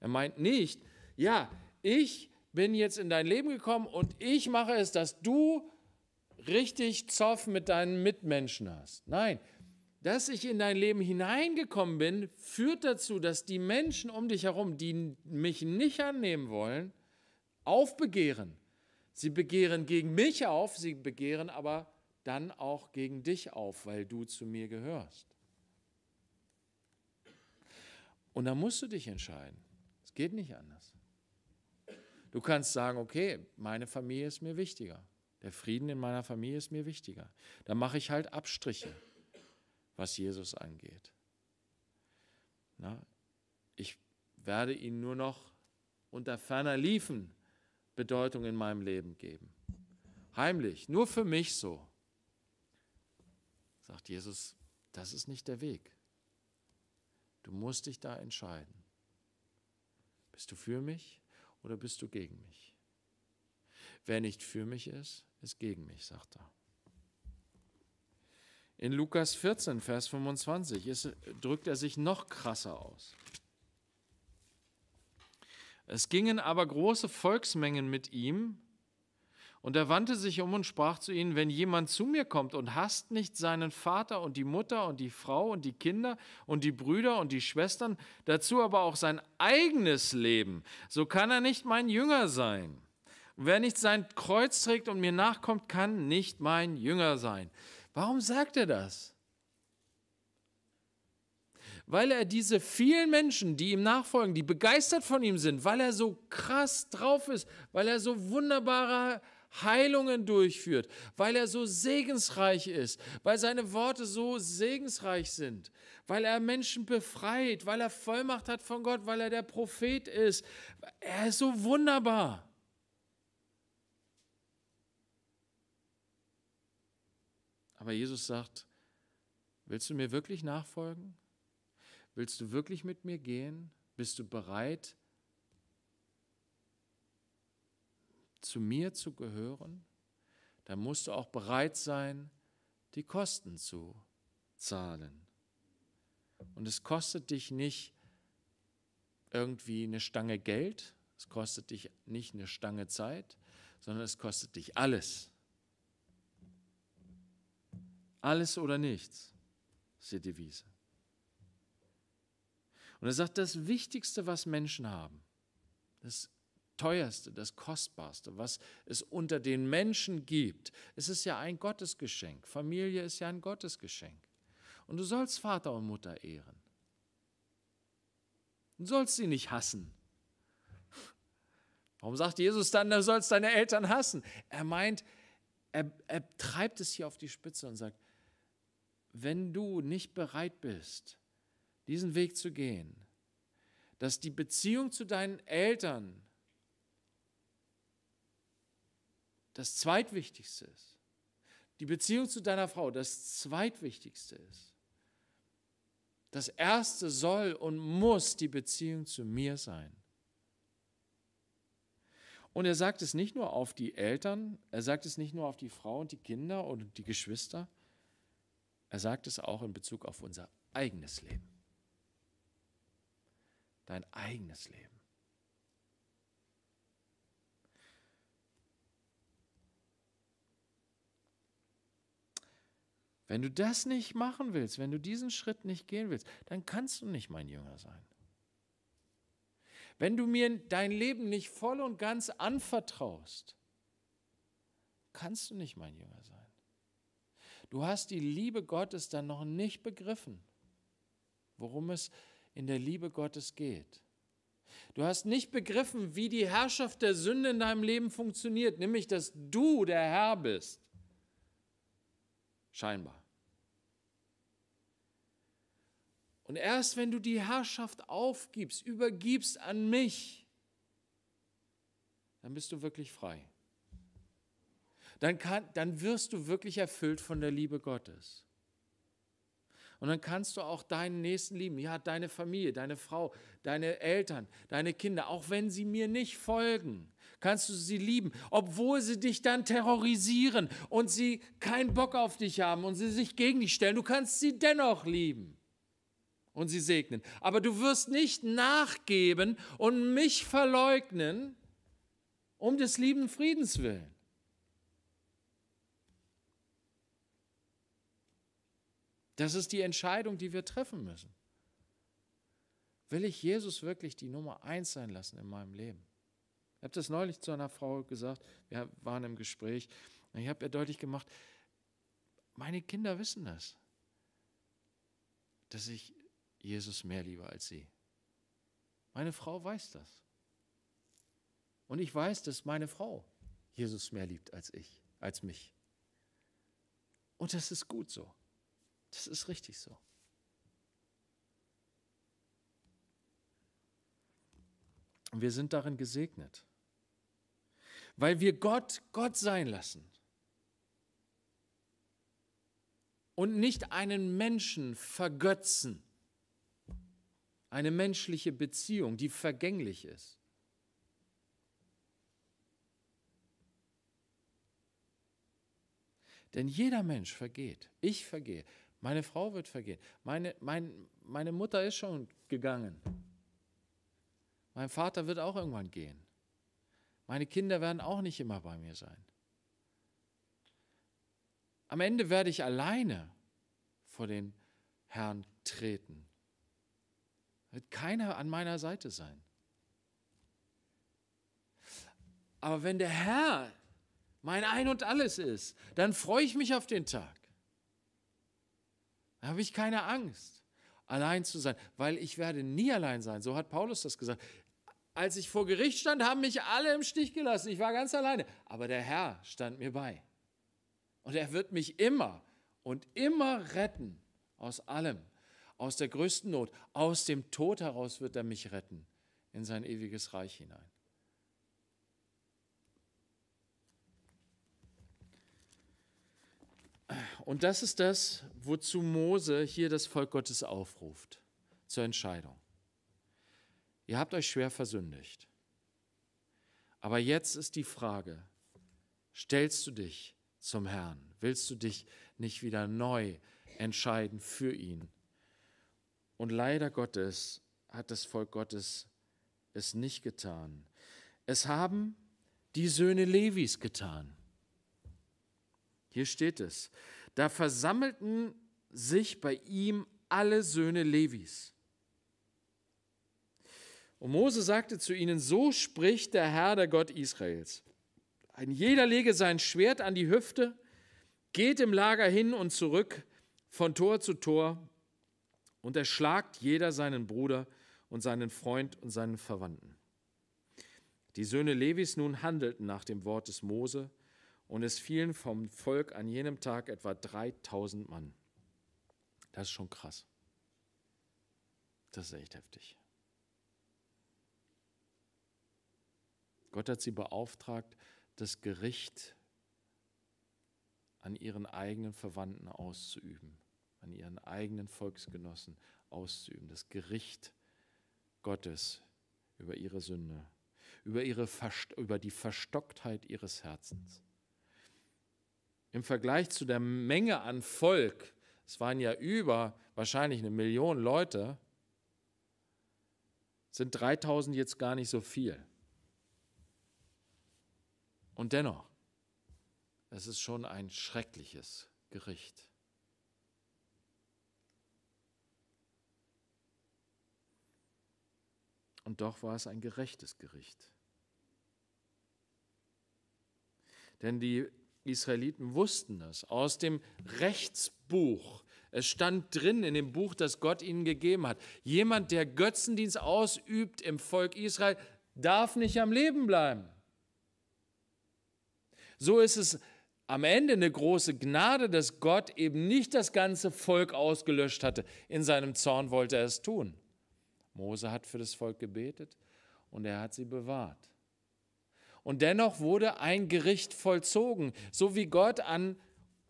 Er meint nicht, ja, ich bin jetzt in dein Leben gekommen und ich mache es, dass du richtig Zoff mit deinen Mitmenschen hast. Nein, dass ich in dein Leben hineingekommen bin, führt dazu, dass die Menschen um dich herum, die mich nicht annehmen wollen, aufbegehren Sie begehren gegen mich auf, sie begehren aber dann auch gegen dich auf, weil du zu mir gehörst. Und da musst du dich entscheiden. Es geht nicht anders. Du kannst sagen, okay, meine Familie ist mir wichtiger. Der Frieden in meiner Familie ist mir wichtiger. Da mache ich halt Abstriche, was Jesus angeht. Na, ich werde ihn nur noch unter ferner liefen Bedeutung in meinem Leben geben. Heimlich, nur für mich so. Sagt Jesus, das ist nicht der Weg. Du musst dich da entscheiden. Bist du für mich oder bist du gegen mich? Wer nicht für mich ist, ist gegen mich, sagt er. In Lukas 14, Vers 25 ist, drückt er sich noch krasser aus. Es gingen aber große Volksmengen mit ihm, und er wandte sich um und sprach zu ihnen, wenn jemand zu mir kommt und hasst nicht seinen Vater und die Mutter und die Frau und die Kinder und die Brüder und die Schwestern, dazu aber auch sein eigenes Leben, so kann er nicht mein Jünger sein. Und wer nicht sein Kreuz trägt und mir nachkommt, kann nicht mein Jünger sein. Warum sagt er das? weil er diese vielen Menschen, die ihm nachfolgen, die begeistert von ihm sind, weil er so krass drauf ist, weil er so wunderbare Heilungen durchführt, weil er so segensreich ist, weil seine Worte so segensreich sind, weil er Menschen befreit, weil er Vollmacht hat von Gott, weil er der Prophet ist. Er ist so wunderbar. Aber Jesus sagt, willst du mir wirklich nachfolgen? Willst du wirklich mit mir gehen? Bist du bereit, zu mir zu gehören? Dann musst du auch bereit sein, die Kosten zu zahlen. Und es kostet dich nicht irgendwie eine Stange Geld, es kostet dich nicht eine Stange Zeit, sondern es kostet dich alles. Alles oder nichts ist die Devise. Und er sagt, das Wichtigste, was Menschen haben, das Teuerste, das Kostbarste, was es unter den Menschen gibt, es ist ja ein Gottesgeschenk. Familie ist ja ein Gottesgeschenk. Und du sollst Vater und Mutter ehren. Du sollst sie nicht hassen. Warum sagt Jesus dann, du sollst deine Eltern hassen? Er meint, er, er treibt es hier auf die Spitze und sagt, wenn du nicht bereit bist, diesen Weg zu gehen, dass die Beziehung zu deinen Eltern das Zweitwichtigste ist. Die Beziehung zu deiner Frau das Zweitwichtigste ist. Das Erste soll und muss die Beziehung zu mir sein. Und er sagt es nicht nur auf die Eltern, er sagt es nicht nur auf die Frau und die Kinder und die Geschwister, er sagt es auch in Bezug auf unser eigenes Leben dein eigenes Leben. Wenn du das nicht machen willst, wenn du diesen Schritt nicht gehen willst, dann kannst du nicht mein Jünger sein. Wenn du mir dein Leben nicht voll und ganz anvertraust, kannst du nicht mein Jünger sein. Du hast die Liebe Gottes dann noch nicht begriffen, worum es geht in der Liebe Gottes geht. Du hast nicht begriffen, wie die Herrschaft der Sünde in deinem Leben funktioniert, nämlich dass du der Herr bist. Scheinbar. Und erst wenn du die Herrschaft aufgibst, übergibst an mich, dann bist du wirklich frei. Dann, kann, dann wirst du wirklich erfüllt von der Liebe Gottes. Und dann kannst du auch deinen Nächsten lieben. Ja, deine Familie, deine Frau, deine Eltern, deine Kinder, auch wenn sie mir nicht folgen, kannst du sie lieben, obwohl sie dich dann terrorisieren und sie keinen Bock auf dich haben und sie sich gegen dich stellen. Du kannst sie dennoch lieben und sie segnen. Aber du wirst nicht nachgeben und mich verleugnen um des lieben Friedens willen. Das ist die Entscheidung, die wir treffen müssen. Will ich Jesus wirklich die Nummer eins sein lassen in meinem Leben? Ich habe das neulich zu einer Frau gesagt, wir waren im Gespräch, und ich habe ihr deutlich gemacht, meine Kinder wissen das, dass ich Jesus mehr liebe als sie. Meine Frau weiß das. Und ich weiß, dass meine Frau Jesus mehr liebt als ich, als mich. Und das ist gut so. Das ist richtig so. Und wir sind darin gesegnet, weil wir Gott Gott sein lassen und nicht einen Menschen vergötzen, eine menschliche Beziehung, die vergänglich ist. Denn jeder Mensch vergeht, ich vergehe. Meine Frau wird vergehen. Meine, mein, meine Mutter ist schon gegangen. Mein Vater wird auch irgendwann gehen. Meine Kinder werden auch nicht immer bei mir sein. Am Ende werde ich alleine vor den Herrn treten. Wird keiner an meiner Seite sein. Aber wenn der Herr mein Ein und alles ist, dann freue ich mich auf den Tag. Da habe ich keine Angst, allein zu sein, weil ich werde nie allein sein. So hat Paulus das gesagt. Als ich vor Gericht stand, haben mich alle im Stich gelassen. Ich war ganz alleine. Aber der Herr stand mir bei. Und er wird mich immer und immer retten aus allem, aus der größten Not. Aus dem Tod heraus wird er mich retten in sein ewiges Reich hinein. Und das ist das, wozu Mose hier das Volk Gottes aufruft, zur Entscheidung. Ihr habt euch schwer versündigt. Aber jetzt ist die Frage, stellst du dich zum Herrn? Willst du dich nicht wieder neu entscheiden für ihn? Und leider Gottes hat das Volk Gottes es nicht getan. Es haben die Söhne Levis getan. Hier steht es. Da versammelten sich bei ihm alle Söhne Levis. Und Mose sagte zu ihnen, so spricht der Herr, der Gott Israels. Ein jeder lege sein Schwert an die Hüfte, geht im Lager hin und zurück von Tor zu Tor und erschlagt jeder seinen Bruder und seinen Freund und seinen Verwandten. Die Söhne Levis nun handelten nach dem Wort des Mose und es fielen vom Volk an jenem Tag etwa 3000 Mann. Das ist schon krass. Das ist echt heftig. Gott hat sie beauftragt, das Gericht an ihren eigenen Verwandten auszuüben, an ihren eigenen Volksgenossen auszuüben, das Gericht Gottes über ihre Sünde, über, ihre Verst über die Verstocktheit ihres Herzens im Vergleich zu der Menge an Volk, es waren ja über wahrscheinlich eine Million Leute, sind 3000 jetzt gar nicht so viel. Und dennoch, es ist schon ein schreckliches Gericht. Und doch war es ein gerechtes Gericht. Denn die Israeliten wussten das aus dem Rechtsbuch. Es stand drin in dem Buch, das Gott ihnen gegeben hat. Jemand, der Götzendienst ausübt im Volk Israel, darf nicht am Leben bleiben. So ist es am Ende eine große Gnade, dass Gott eben nicht das ganze Volk ausgelöscht hatte. In seinem Zorn wollte er es tun. Mose hat für das Volk gebetet und er hat sie bewahrt. Und dennoch wurde ein Gericht vollzogen, so wie Gott an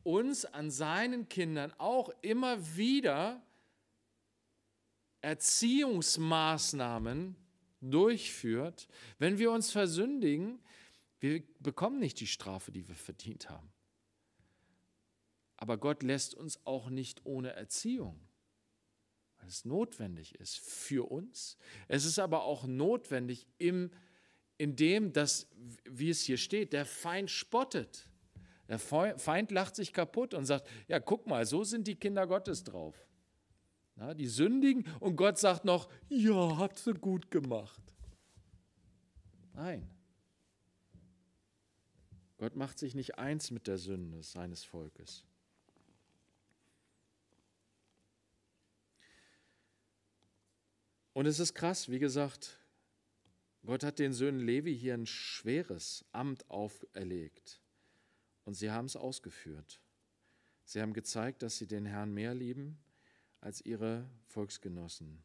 uns, an seinen Kindern auch immer wieder Erziehungsmaßnahmen durchführt. Wenn wir uns versündigen, wir bekommen nicht die Strafe, die wir verdient haben. Aber Gott lässt uns auch nicht ohne Erziehung, weil es notwendig ist für uns. Es ist aber auch notwendig im Leben indem das, wie es hier steht, der Feind spottet. Der Feind lacht sich kaputt und sagt, ja, guck mal, so sind die Kinder Gottes drauf. Na, die sündigen und Gott sagt noch, ja, habt sie gut gemacht. Nein. Gott macht sich nicht eins mit der Sünde seines Volkes. Und es ist krass, wie gesagt, Gott hat den Söhnen Levi hier ein schweres Amt auferlegt und sie haben es ausgeführt. Sie haben gezeigt, dass sie den Herrn mehr lieben als ihre Volksgenossen.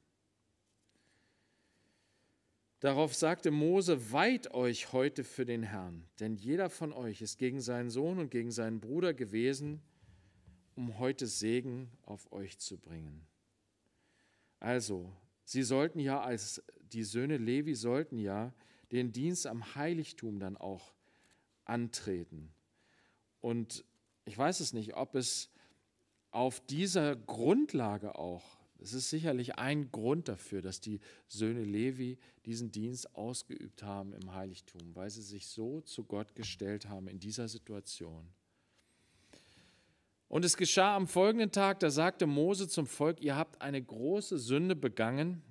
Darauf sagte Mose, weiht euch heute für den Herrn, denn jeder von euch ist gegen seinen Sohn und gegen seinen Bruder gewesen, um heute Segen auf euch zu bringen. Also, sie sollten ja als die Söhne Levi sollten ja den Dienst am Heiligtum dann auch antreten. Und ich weiß es nicht, ob es auf dieser Grundlage auch, es ist sicherlich ein Grund dafür, dass die Söhne Levi diesen Dienst ausgeübt haben im Heiligtum, weil sie sich so zu Gott gestellt haben in dieser Situation. Und es geschah am folgenden Tag, da sagte Mose zum Volk, ihr habt eine große Sünde begangen,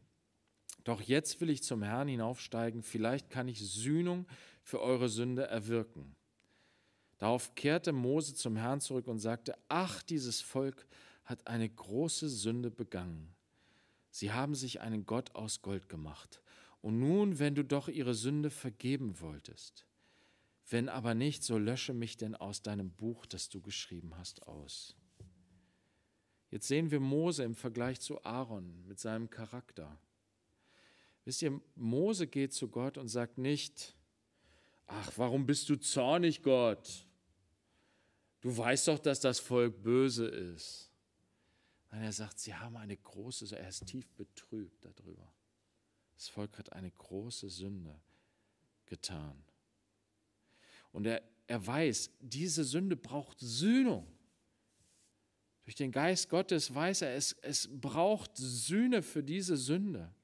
doch jetzt will ich zum Herrn hinaufsteigen, vielleicht kann ich Sühnung für eure Sünde erwirken. Darauf kehrte Mose zum Herrn zurück und sagte, ach, dieses Volk hat eine große Sünde begangen. Sie haben sich einen Gott aus Gold gemacht. Und nun, wenn du doch ihre Sünde vergeben wolltest, wenn aber nicht, so lösche mich denn aus deinem Buch, das du geschrieben hast, aus. Jetzt sehen wir Mose im Vergleich zu Aaron mit seinem Charakter. Wisst ihr, Mose geht zu Gott und sagt nicht, ach, warum bist du zornig, Gott? Du weißt doch, dass das Volk böse ist. Nein, er sagt, sie haben eine große, er ist tief betrübt darüber. Das Volk hat eine große Sünde getan. Und er, er weiß, diese Sünde braucht Sühnung. Durch den Geist Gottes weiß er, es, es braucht Sühne für diese Sünde.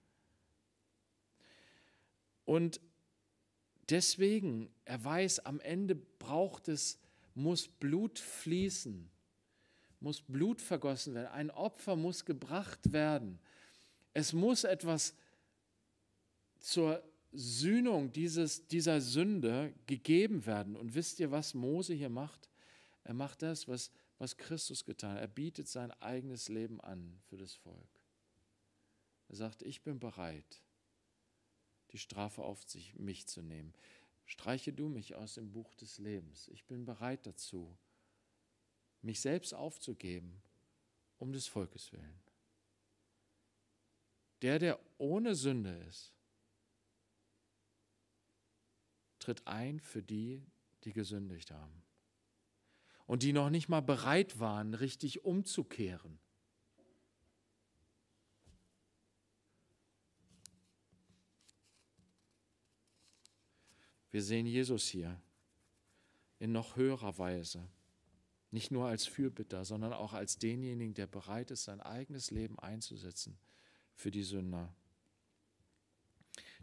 Und deswegen, er weiß, am Ende braucht es, muss Blut fließen, muss Blut vergossen werden, ein Opfer muss gebracht werden. Es muss etwas zur Sühnung dieses, dieser Sünde gegeben werden. Und wisst ihr, was Mose hier macht? Er macht das, was, was Christus getan hat. Er bietet sein eigenes Leben an für das Volk. Er sagt, ich bin bereit die Strafe auf sich, mich zu nehmen. Streiche du mich aus dem Buch des Lebens. Ich bin bereit dazu, mich selbst aufzugeben, um des Volkes willen. Der, der ohne Sünde ist, tritt ein für die, die gesündigt haben und die noch nicht mal bereit waren, richtig umzukehren. Wir sehen Jesus hier in noch höherer Weise, nicht nur als Fürbitter, sondern auch als denjenigen, der bereit ist, sein eigenes Leben einzusetzen für die Sünder.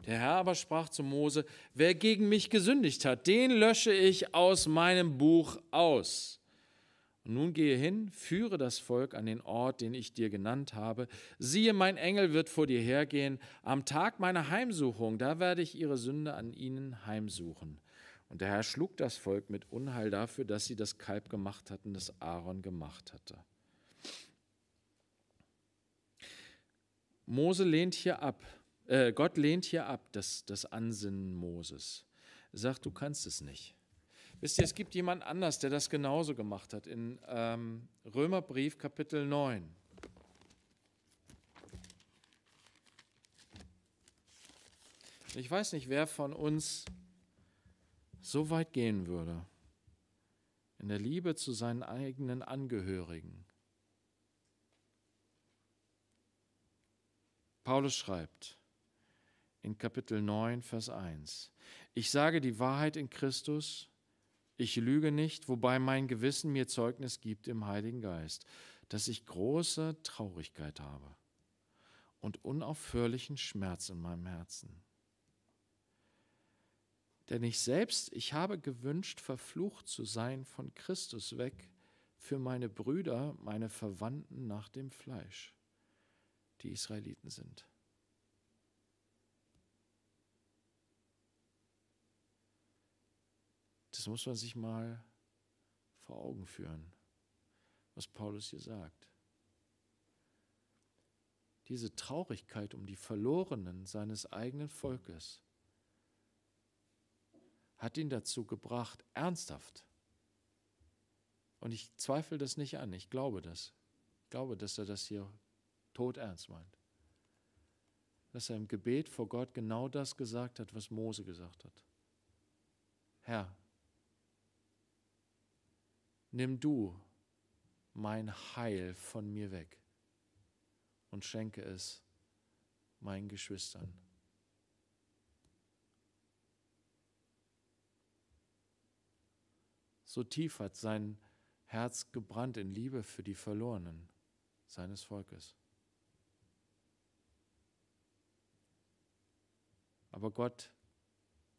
Der Herr aber sprach zu Mose, wer gegen mich gesündigt hat, den lösche ich aus meinem Buch aus. Nun gehe hin, führe das Volk an den Ort, den ich dir genannt habe. Siehe, mein Engel wird vor dir hergehen. Am Tag meiner Heimsuchung, da werde ich ihre Sünde an ihnen heimsuchen. Und der Herr schlug das Volk mit Unheil dafür, dass sie das Kalb gemacht hatten, das Aaron gemacht hatte. Mose lehnt hier ab. Äh, Gott lehnt hier ab, das, das Ansinnen Moses. Er sagt, du kannst es nicht. Wisst ihr, es gibt jemand anders, der das genauso gemacht hat. In ähm, Römerbrief Kapitel 9. Ich weiß nicht, wer von uns so weit gehen würde, in der Liebe zu seinen eigenen Angehörigen. Paulus schreibt in Kapitel 9, Vers 1, ich sage die Wahrheit in Christus, ich lüge nicht, wobei mein Gewissen mir Zeugnis gibt im Heiligen Geist, dass ich große Traurigkeit habe und unaufhörlichen Schmerz in meinem Herzen. Denn ich selbst, ich habe gewünscht, verflucht zu sein von Christus weg für meine Brüder, meine Verwandten nach dem Fleisch, die Israeliten sind Das muss man sich mal vor Augen führen, was Paulus hier sagt. Diese Traurigkeit um die Verlorenen seines eigenen Volkes hat ihn dazu gebracht, ernsthaft, und ich zweifle das nicht an, ich glaube das, ich glaube, dass er das hier todernst meint, dass er im Gebet vor Gott genau das gesagt hat, was Mose gesagt hat. Herr, nimm du mein Heil von mir weg und schenke es meinen Geschwistern. So tief hat sein Herz gebrannt in Liebe für die Verlorenen seines Volkes. Aber Gott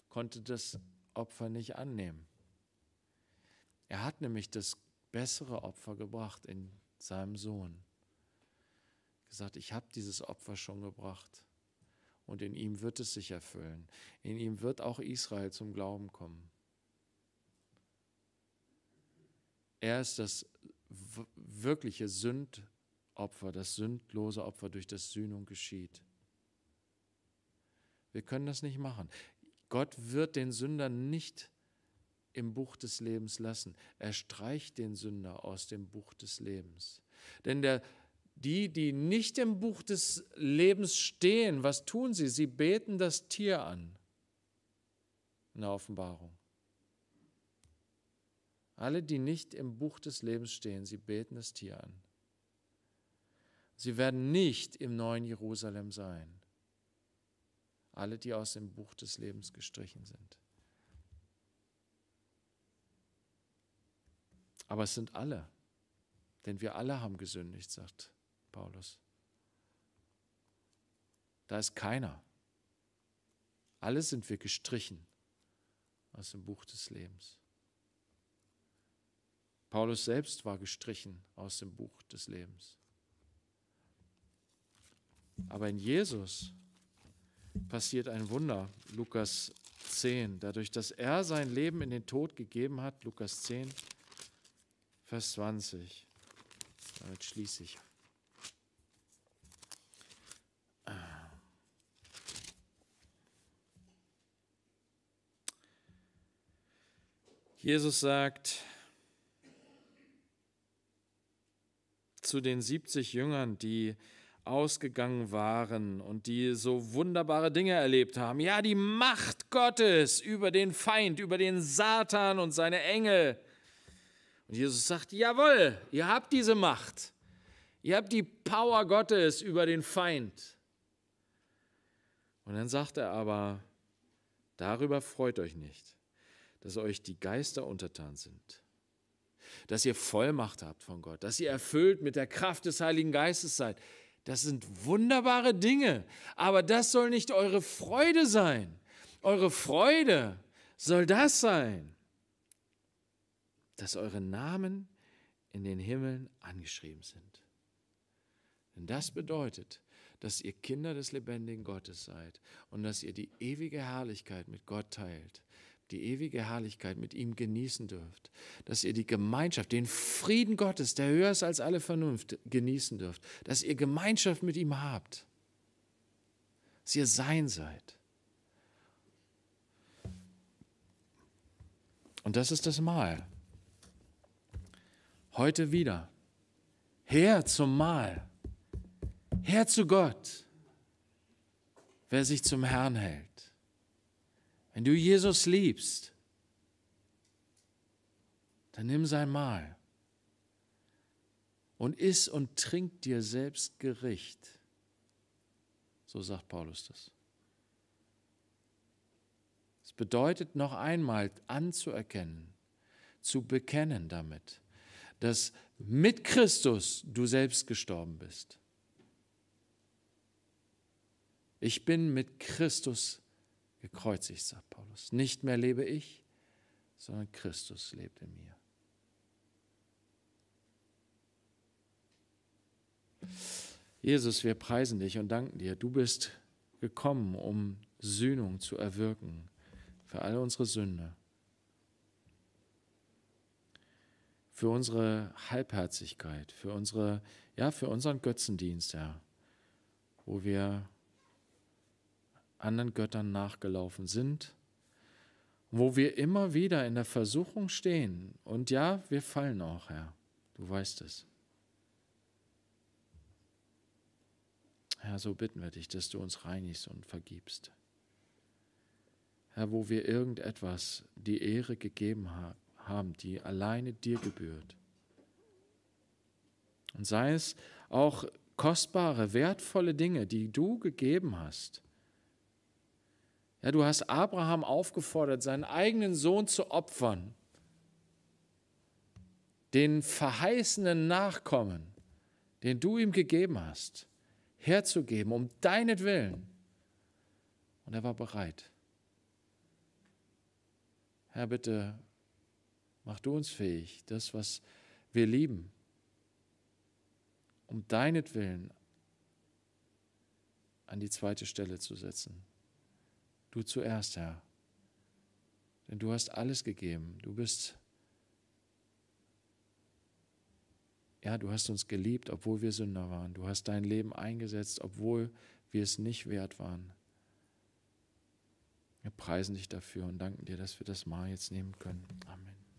konnte das Opfer nicht annehmen. Er hat nämlich das bessere Opfer gebracht in seinem Sohn. Gesagt, ich habe dieses Opfer schon gebracht und in ihm wird es sich erfüllen. In ihm wird auch Israel zum Glauben kommen. Er ist das wirkliche Sündopfer, das sündlose Opfer, durch das Sühnung geschieht. Wir können das nicht machen. Gott wird den Sündern nicht im Buch des Lebens lassen. Er streicht den Sünder aus dem Buch des Lebens. Denn der, die, die nicht im Buch des Lebens stehen, was tun sie? Sie beten das Tier an. Eine Offenbarung. Alle, die nicht im Buch des Lebens stehen, sie beten das Tier an. Sie werden nicht im neuen Jerusalem sein. Alle, die aus dem Buch des Lebens gestrichen sind. Aber es sind alle, denn wir alle haben gesündigt, sagt Paulus. Da ist keiner. Alle sind wir gestrichen aus dem Buch des Lebens. Paulus selbst war gestrichen aus dem Buch des Lebens. Aber in Jesus passiert ein Wunder, Lukas 10, dadurch, dass er sein Leben in den Tod gegeben hat, Lukas 10, Vers 20. Damit schließe ich. Ah. Jesus sagt zu den 70 Jüngern, die ausgegangen waren und die so wunderbare Dinge erlebt haben. Ja, die Macht Gottes über den Feind, über den Satan und seine Engel. Und Jesus sagt, jawohl, ihr habt diese Macht. Ihr habt die Power Gottes über den Feind. Und dann sagt er aber, darüber freut euch nicht, dass euch die Geister untertan sind, dass ihr Vollmacht habt von Gott, dass ihr erfüllt mit der Kraft des Heiligen Geistes seid. Das sind wunderbare Dinge, aber das soll nicht eure Freude sein. Eure Freude soll das sein, dass eure Namen in den Himmeln angeschrieben sind. Denn das bedeutet, dass ihr Kinder des lebendigen Gottes seid und dass ihr die ewige Herrlichkeit mit Gott teilt, die ewige Herrlichkeit mit ihm genießen dürft, dass ihr die Gemeinschaft, den Frieden Gottes, der höher ist als alle Vernunft, genießen dürft, dass ihr Gemeinschaft mit ihm habt, dass ihr sein seid. Und das ist das Mal heute wieder. Her zum Mahl. Her zu Gott. Wer sich zum Herrn hält. Wenn du Jesus liebst, dann nimm sein Mahl und iss und trink dir selbst Gericht. So sagt Paulus das. Es bedeutet noch einmal anzuerkennen, zu bekennen damit, dass mit Christus du selbst gestorben bist. Ich bin mit Christus gekreuzigt, sagt Paulus. Nicht mehr lebe ich, sondern Christus lebt in mir. Jesus, wir preisen dich und danken dir. Du bist gekommen, um Sühnung zu erwirken für alle unsere Sünde. für unsere Halbherzigkeit, für unsere, ja, für unseren Götzendienst, Herr, wo wir anderen Göttern nachgelaufen sind, wo wir immer wieder in der Versuchung stehen. Und ja, wir fallen auch, Herr, du weißt es. Herr, so bitten wir dich, dass du uns reinigst und vergibst. Herr, wo wir irgendetwas die Ehre gegeben haben, haben, die alleine dir gebührt. Und sei es auch kostbare, wertvolle Dinge, die du gegeben hast. Ja, du hast Abraham aufgefordert, seinen eigenen Sohn zu opfern, den verheißenen Nachkommen, den du ihm gegeben hast, herzugeben, um deinetwillen. Und er war bereit. Herr, bitte Mach du uns fähig, das, was wir lieben, um deinetwillen an die zweite Stelle zu setzen. Du zuerst, Herr. Denn du hast alles gegeben. Du bist, ja, du hast uns geliebt, obwohl wir Sünder waren. Du hast dein Leben eingesetzt, obwohl wir es nicht wert waren. Wir preisen dich dafür und danken dir, dass wir das Mal jetzt nehmen können. Amen.